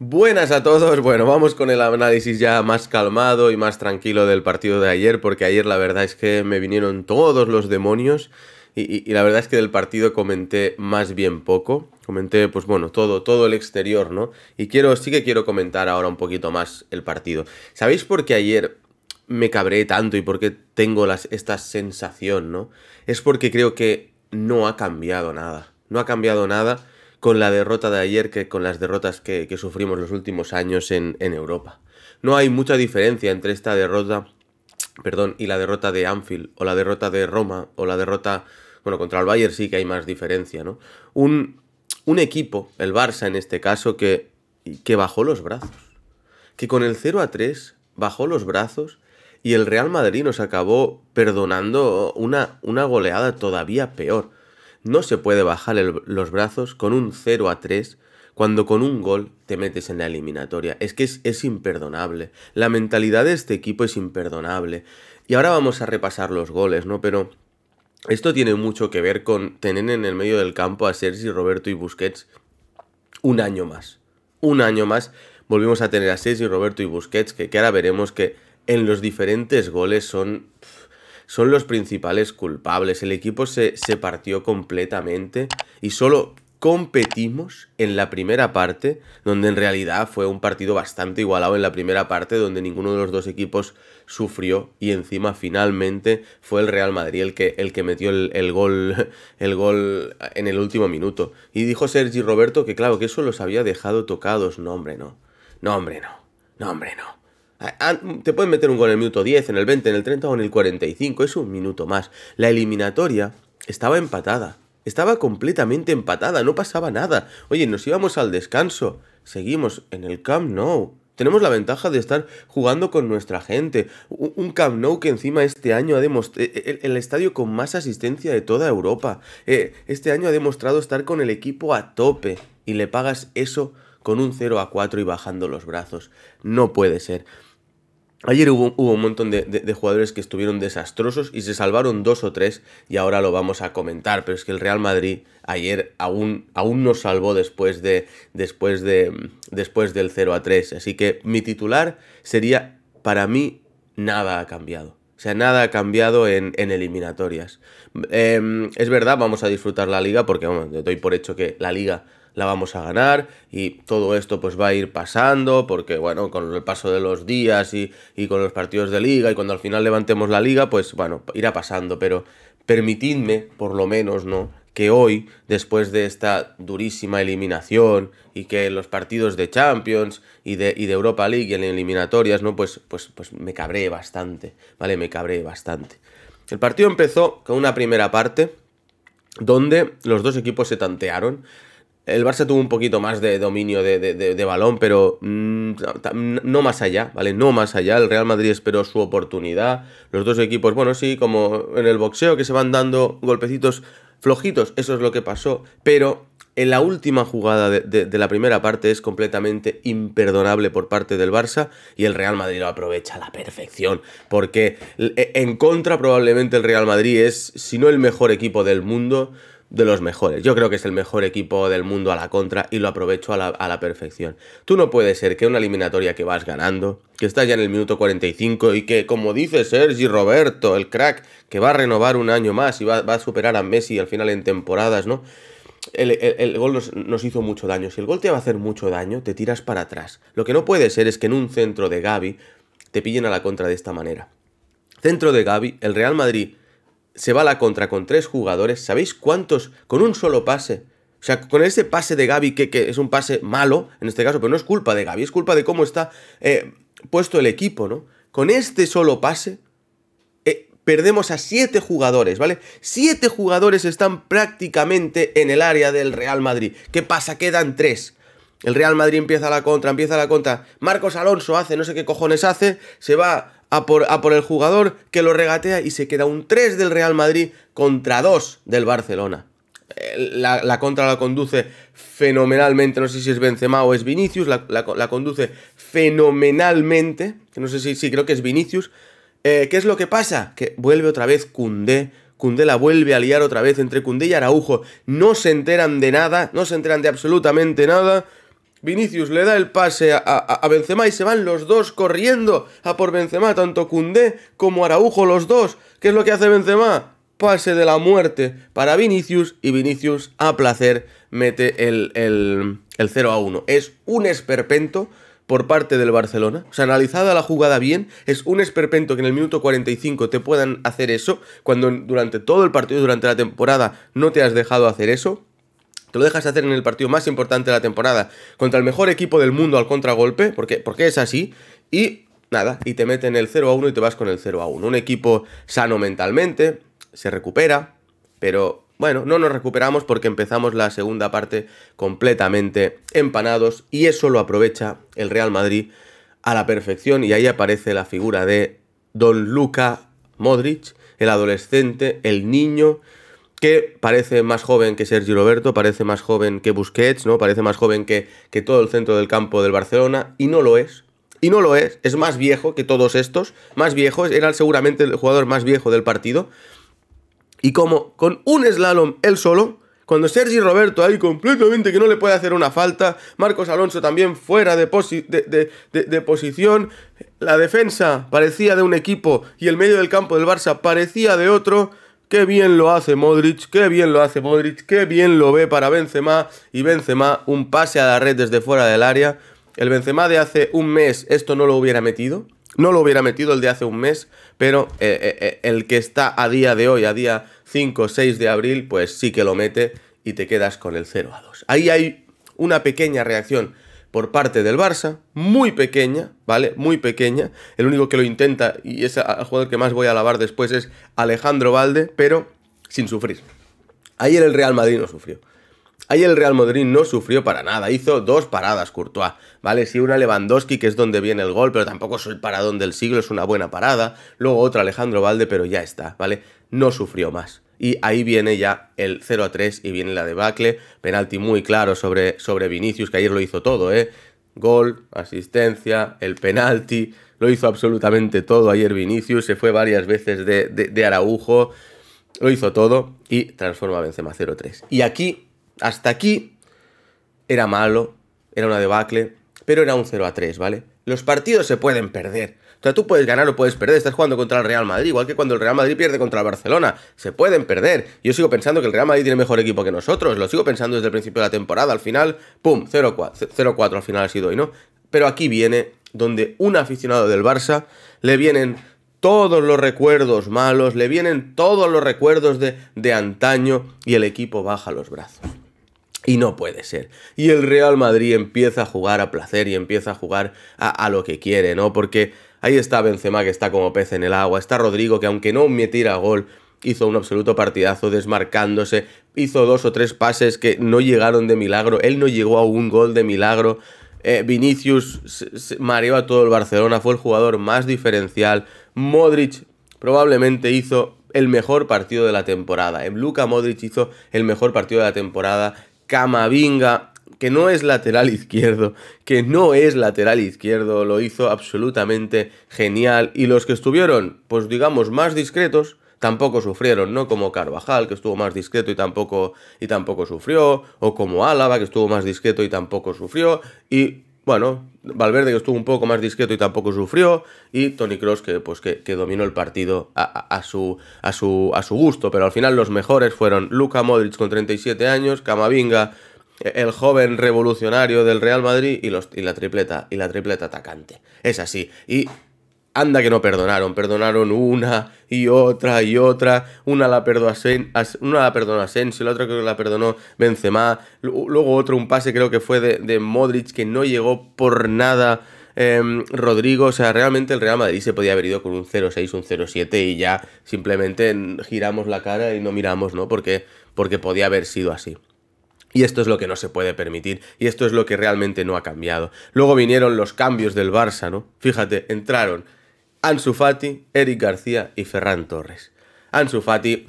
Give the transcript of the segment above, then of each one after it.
Buenas a todos, bueno, vamos con el análisis ya más calmado y más tranquilo del partido de ayer, porque ayer la verdad es que me vinieron todos los demonios y, la verdad es que del partido comenté más bien poco, comenté pues bueno, todo, todo el exterior, ¿no? Y quiero, sí que quiero comentar ahora un poquito más el partido. ¿Sabéis por qué ayer me cabré tanto y por qué tengo las, esta sensación, ¿no? Es porque creo que no ha cambiado nada, no ha cambiado nada con la derrota de ayer que con las derrotas que, sufrimos los últimos años en, Europa. No hay mucha diferencia entre esta derrota, perdón, y la derrota de Anfield, o la derrota de Roma, o la derrota, bueno, contra el Bayern sí que hay más diferencia, ¿no? Un, equipo, el Barça en este caso, que, que bajó los brazos. Que con el 0 a 3 bajó los brazos y el Real Madrid nos acabó perdonando una, una goleada todavía peor. No se puede bajar los brazos con un 0 a 3 cuando con un gol te metes en la eliminatoria. Es que es, imperdonable. La mentalidad de este equipo es imperdonable. Y ahora vamos a repasar los goles, ¿no? Pero esto tiene mucho que ver con tener en el medio del campo a Sergi, Roberto y Busquets un año más. Un año más volvimos a tener a Sergi, Roberto y Busquets, que, ahora veremos que en los diferentes goles son son los principales culpables. El equipo se, partió completamente y solo competimos en la primera parte, donde en realidad fue un partido bastante igualado en la primera parte, donde ninguno de los dos equipos sufrió y encima finalmente fue el Real Madrid el que, el que metió el, gol, el gol en el último minuto. Y dijo Sergi Roberto que claro, que eso los había dejado tocados. No, hombre, no. No, hombre, no. No, hombre, no. Ah, ah, te pueden meter un gol en el minuto 10, en el 20, en el 30 o en el 45. Es un minuto más. La eliminatoria estaba empatada. Estaba completamente empatada. No pasaba nada. Oye, nos íbamos al descanso. Seguimos en el Camp Nou. Tenemos la ventaja de estar jugando con nuestra gente. Un Camp Nou que encima este año ha demostrado... E, e, el, estadio con más asistencia de toda Europa. Eh, este año ha demostrado estar con el equipo a tope. Y le pagas eso con un 0 a 4 y bajando los brazos. No puede ser. Ayer hubo, un montón de, jugadores que estuvieron desastrosos y se salvaron dos o tres y ahora lo vamos a comentar, pero es que el Real Madrid ayer aún, aún nos salvó después, de, después, de, después del 0 a 3, así que mi titular sería para mí nada ha cambiado. O sea, nada ha cambiado en, eliminatorias. Em, es verdad, vamos a disfrutar la liga porque bueno, doy por hecho que la liga la vamos a ganar y todo esto pues va a ir pasando porque bueno, con el paso de los días y, y con los partidos de liga y cuando al final levantemos la liga pues bueno, irá pasando, pero permitidme por lo menos, ¿no? que hoy, después de esta durísima eliminación y que los partidos de Champions y de, de Europa League en eliminatorias, ¿no? Pues, pues, pues me cabré bastante, ¿vale? Me cabré bastante. El partido empezó con una primera parte donde los dos equipos se tantearon el Barça tuvo un poquito más de dominio de, balón, pero mm, no más allá, ¿vale? No más allá. El Real Madrid esperó su oportunidad. Los dos equipos, bueno, sí, como en el boxeo, que se van dando golpecitos flojitos. Eso es lo que pasó. Pero en la última jugada de, la primera parte es completamente imperdonable por parte del Barça y el Real Madrid lo aprovecha a la perfección. Porque eh, en contra probablemente el Real Madrid es, si no el mejor equipo del mundo, de los mejores. Yo creo que es el mejor equipo del mundo a la contra y lo aprovecho a la, perfección. Tú no puedes ser que una eliminatoria que vas ganando, que estás ya en el minuto 45 y que, como dice Sergi Roberto, el crack, que va a renovar un año más y va, a superar a Messi al final en temporadas, ¿no? El, gol nos, hizo mucho daño. Si el gol te va a hacer mucho daño, te tiras para atrás. Lo que no puede ser es que en un centro de Gaby te pillen a la contra de esta manera. Centro de Gaby, el Real Madrid se va a la contra con tres jugadores. ¿Sabéis cuántos? Con un solo pase. O sea, con ese pase de Gaby, que, es un pase malo, en este caso, pero no es culpa de Gaby, es culpa de cómo está eh, puesto el equipo, ¿no? Con este solo pase, eh, perdemos a siete jugadores, ¿vale? Siete jugadores están prácticamente en el área del Real Madrid. ¿Qué pasa? Quedan tres. El Real Madrid empieza la contra, empieza la contra. Marcos Alonso hace, no sé qué cojones hace, se va a por, el jugador que lo regatea y se queda un 3 del Real Madrid contra 2 del Barcelona. Eh, la, contra la conduce fenomenalmente, no sé si es Benzema o es Vinicius, la, conduce fenomenalmente, no sé si, creo que es Vinicius. Eh, ¿Qué es lo que pasa? Que vuelve otra vez Cundé, Cundé la vuelve a liar otra vez entre Cundé y Araujo, no se enteran de nada, no se enteran de absolutamente nada, Vinicius le da el pase a, a, Benzema y se van los dos corriendo a por Benzema, tanto Cundé como Araujo, los dos. ¿Qué es lo que hace Benzema? Pase de la muerte para Vinicius y Vinicius a placer mete el, el 0 a 1. Es un esperpento por parte del Barcelona. O sea, analizada la jugada bien, es un esperpento que en el minuto 45 te puedan hacer eso, cuando durante todo el partido, durante la temporada, no te has dejado hacer eso. Te lo dejas hacer en el partido más importante de la temporada contra el mejor equipo del mundo al contragolpe, porque, es así. Y nada, y te meten el 0 a 1 y te vas con el 0 a 1. Un equipo sano mentalmente, se recupera, pero bueno, no nos recuperamos porque empezamos la segunda parte completamente empanados y eso lo aprovecha el Real Madrid a la perfección y ahí aparece la figura de Don Luca Modric, el adolescente, el niño, que parece más joven que Sergio Roberto, parece más joven que Busquets, ¿no? Parece más joven que, que todo el centro del campo del Barcelona, y no lo es. Y no lo es, es más viejo que todos estos, más viejo, era seguramente el jugador más viejo del partido. Y como con un slalom él solo, cuando Sergi Roberto ahí completamente que no le puede hacer una falta, Marcos Alonso también fuera de, de, de, posición, la defensa parecía de un equipo y el medio del campo del Barça parecía de otro, Qué bien lo hace Modric, qué bien lo hace Modric, qué bien lo ve para Benzema y Benzema un pase a la red desde fuera del área. El Benzema de hace un mes esto no lo hubiera metido, no lo hubiera metido el de hace un mes, pero eh, eh, eh, el que está a día de hoy, a día 5 o 6 de abril, pues sí que lo mete y te quedas con el 0 a 2. Ahí hay una pequeña reacción por parte del Barça, muy pequeña, ¿vale? Muy pequeña. El único que lo intenta y es el jugador que más voy a alabar después es Alejandro Valde, pero sin sufrir. Ayer el Real Madrid no sufrió. ayer el Real Madrid no sufrió para nada, hizo dos paradas Courtois, ¿vale? Sí, una Lewandowski, que es donde viene el gol, pero tampoco es el paradón del siglo, es una buena parada. Luego otra Alejandro Valde, pero ya está, ¿vale? No sufrió más. Y ahí viene ya el 0 a 3 y viene la debacle. Penalti muy claro sobre, sobre Vinicius, que ayer lo hizo todo, ¿eh? Gol, asistencia, el penalti, lo hizo absolutamente todo ayer Vinicius, se fue varias veces de, de, Araujo, lo hizo todo y transforma a Benzema 0-3. Y aquí, hasta aquí, era malo, era una debacle, pero era un 0-3, a ¿vale? Los partidos se pueden perder, o sea, tú puedes ganar o puedes perder. Estás jugando contra el Real Madrid, igual que cuando el Real Madrid pierde contra el Barcelona. Se pueden perder. Yo sigo pensando que el Real Madrid tiene mejor equipo que nosotros. Lo sigo pensando desde el principio de la temporada. Al final, pum, 0-4 al final ha sido hoy, ¿no? Pero aquí viene donde un aficionado del Barça le vienen todos los recuerdos malos, le vienen todos los recuerdos de, de antaño y el equipo baja los brazos. Y no puede ser. Y el Real Madrid empieza a jugar a placer y empieza a jugar a lo que quiere, ¿no? Porque Ahí está Benzema que está como pez en el agua, está Rodrigo que aunque no metiera gol, hizo un absoluto partidazo desmarcándose, hizo dos o tres pases que no llegaron de milagro, él no llegó a un gol de milagro. Eh, Vinicius mareó a todo el Barcelona, fue el jugador más diferencial. Modric probablemente hizo el mejor partido de la temporada. Eh, Luka Modric hizo el mejor partido de la temporada. Camavinga que no es lateral izquierdo, que no es lateral izquierdo, lo hizo absolutamente genial. Y los que estuvieron, pues digamos, más discretos, tampoco sufrieron, ¿no? Como Carvajal, que estuvo más discreto y tampoco, y tampoco sufrió, o como Álava, que estuvo más discreto y tampoco sufrió, y bueno, Valverde que estuvo un poco más discreto y tampoco sufrió, y Tony Cross que, pues, que, dominó el partido a, a, su, a, su, a su gusto, pero al final los mejores fueron Luka Modric con 37 años, Camavinga el joven revolucionario del Real Madrid y, los, la tripleta, y la tripleta atacante. Es así. Y anda que no perdonaron, perdonaron una y otra y otra, una la perdonó Asen, una la perdonó Asensio, la otra que la perdonó Benzema, luego otro un pase creo que fue de, Modric que no llegó por nada em, Rodrigo, o sea, realmente el Real Madrid se podía haber ido con un 0-6, un 0-7 y ya simplemente giramos la cara y no miramos, ¿no? Porque, porque podía haber sido así. Y esto es lo que no se puede permitir, y esto es lo que realmente no ha cambiado. Luego vinieron los cambios del Barça, ¿no? Fíjate, entraron Ansu Fati, Eric García y Ferran Torres. Ansu Fati,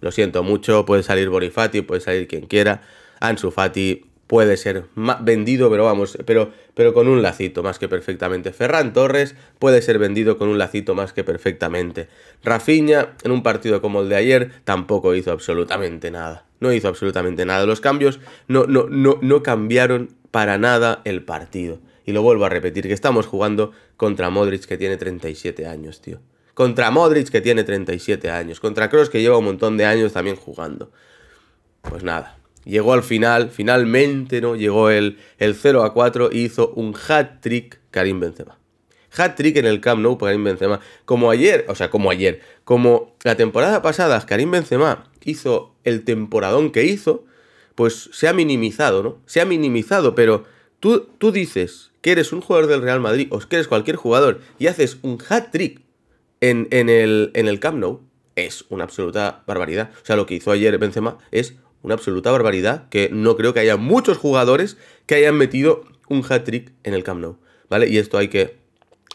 lo siento mucho, puede salir Borifati, puede salir quien quiera. Ansu Fati puede ser vendido, pero vamos, pero, pero con un lacito más que perfectamente. Ferran Torres puede ser vendido con un lacito más que perfectamente. Rafinha, en un partido como el de ayer, tampoco hizo absolutamente nada no hizo absolutamente nada. Los cambios no, no, no, cambiaron para nada el partido. Y lo vuelvo a repetir, que estamos jugando contra Modric que tiene 37 años, tío. Contra Modric que tiene 37 años. Contra Cross que lleva un montón de años también jugando. Pues nada, llegó al final, finalmente, ¿no? Llegó el, el 0 a 4 y hizo un hat-trick Karim Benzema. Hat-trick en el Camp Nou para Karim Benzema. Como ayer, o sea, como ayer, como la temporada pasada Karim Benzema hizo el temporadón que hizo, pues se ha minimizado, ¿no? Se ha minimizado, pero tú, tú dices que eres un jugador del Real Madrid o que eres cualquier jugador y haces un hat-trick en, el, en el Camp Nou, es una absoluta barbaridad. O sea, lo que hizo ayer Benzema es una absoluta barbaridad que no creo que haya muchos jugadores que hayan metido un hat-trick en el Camp Nou, ¿vale? Y esto hay que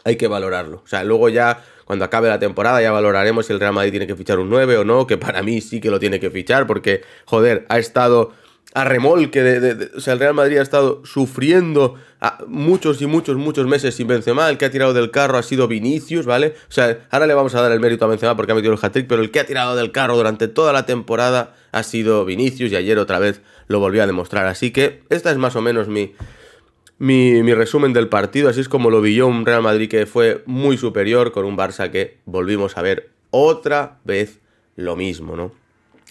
hay que valorarlo. O sea, luego ya cuando acabe la temporada ya valoraremos si el Real Madrid tiene que fichar un 9 o no, que para mí sí que lo tiene que fichar porque, joder, ha estado a remolque, o sea, el Real Madrid ha estado sufriendo muchos y muchos, muchos meses sin Benzema, el que ha tirado del carro ha sido Vinicius, ¿vale? O sea, ahora le vamos a dar el mérito a Benzema porque ha metido el hat-trick, pero el que ha tirado del carro durante toda la temporada ha sido Vinicius y ayer otra vez lo volvió a demostrar, así que esta es más o menos mi mi, resumen del partido. Así es como lo vi yo, un Real Madrid que fue muy superior con un Barça que volvimos a ver otra vez lo mismo, ¿no?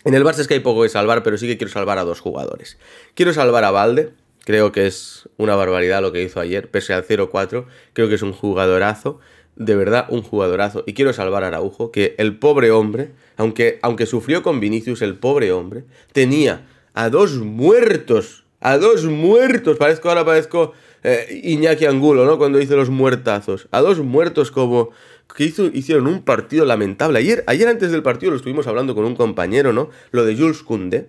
En el Barça es que hay poco que salvar, pero sí que quiero salvar a dos jugadores. Quiero salvar a Valde, creo que es una barbaridad lo que hizo ayer, pese al 0-4, creo que es un jugadorazo, de verdad un jugadorazo. Y quiero salvar a Araujo, que el pobre hombre, aunque, aunque sufrió con Vinicius, el pobre hombre, tenía a dos muertos a dos muertos. Parezco, ahora parezco eh, Iñaki Angulo, ¿no? Cuando dice los muertazos. A dos muertos como que hicieron un partido lamentable. Ayer, ayer antes del partido lo estuvimos hablando con un compañero, ¿no? Lo de Jules Kunde.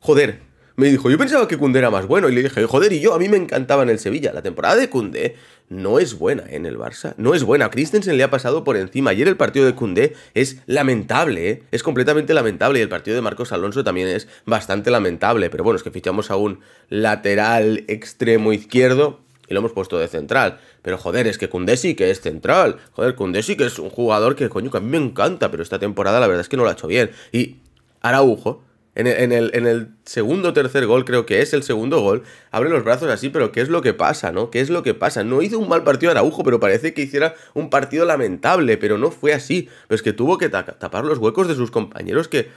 Joder, me dijo, yo pensaba que Cundé era más bueno. Y le dije, joder, y yo, a mí me encantaba en el Sevilla. La temporada de Cundé no es buena ¿eh? en el Barça. No es buena. Christensen le ha pasado por encima. Ayer el partido de Cundé es lamentable, ¿eh? es completamente lamentable. Y el partido de Marcos Alonso también es bastante lamentable. Pero bueno, es que fichamos a un lateral extremo izquierdo y lo hemos puesto de central. Pero joder, es que Koundé sí que es central. Joder, Koundé sí que es un jugador que, coño, que a mí me encanta, pero esta temporada la verdad es que no lo ha hecho bien. Y Araujo en el, segundo o tercer gol, creo que es el segundo gol, abre los brazos así, pero ¿qué es lo que pasa, no? ¿Qué es lo que pasa? No hizo un mal partido Araujo, pero parece que hiciera un partido lamentable, pero no fue así. es que tuvo que tapar los huecos de sus compañeros que,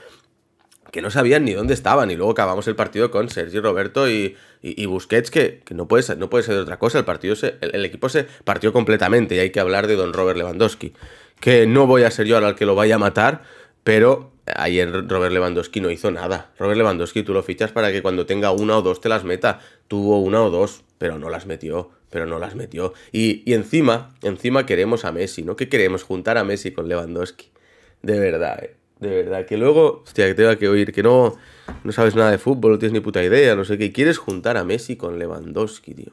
que no sabían ni dónde estaban. Y luego acabamos el partido con Sergio Roberto y, y, Busquets, que, no, puede ser, no puede ser otra cosa. El, partido se, el, equipo se partió completamente y hay que hablar de don Robert Lewandowski. Que no voy a ser yo ahora el que lo vaya a matar, pero ayer Robert Lewandowski no hizo nada. Robert Lewandowski tú lo fichas para que cuando tenga una o dos te las meta. Tuvo una o dos, pero no las metió, pero no las metió. Y, encima, encima queremos a Messi, ¿no? Que queremos juntar a Messi con Lewandowski. De verdad, eh. De verdad, que luego, hostia, que a que oír que no, no sabes nada de fútbol, no tienes ni puta idea, no sé qué. Quieres juntar a Messi con Lewandowski, tío.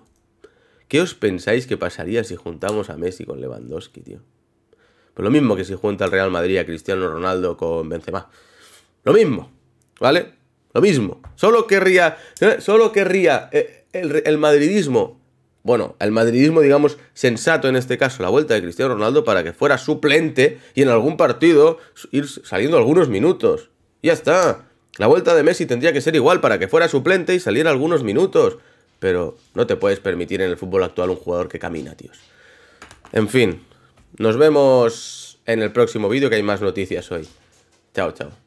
¿Qué os pensáis que pasaría si juntamos a Messi con Lewandowski, tío? Pues lo mismo que si junta el Real Madrid a Cristiano Ronaldo con Benzema. Lo mismo, ¿vale? Lo mismo. Solo querría, ¿eh? solo querría eh, el, el madridismo bueno, el madridismo, digamos, sensato en este caso, la vuelta de Cristiano Ronaldo para que fuera suplente y en algún partido ir saliendo algunos minutos. Ya está. La vuelta de Messi tendría que ser igual para que fuera suplente y saliera algunos minutos. Pero no te puedes permitir en el fútbol actual un jugador que camina, tíos. En fin, nos vemos en el próximo vídeo que hay más noticias hoy. Chao, chao.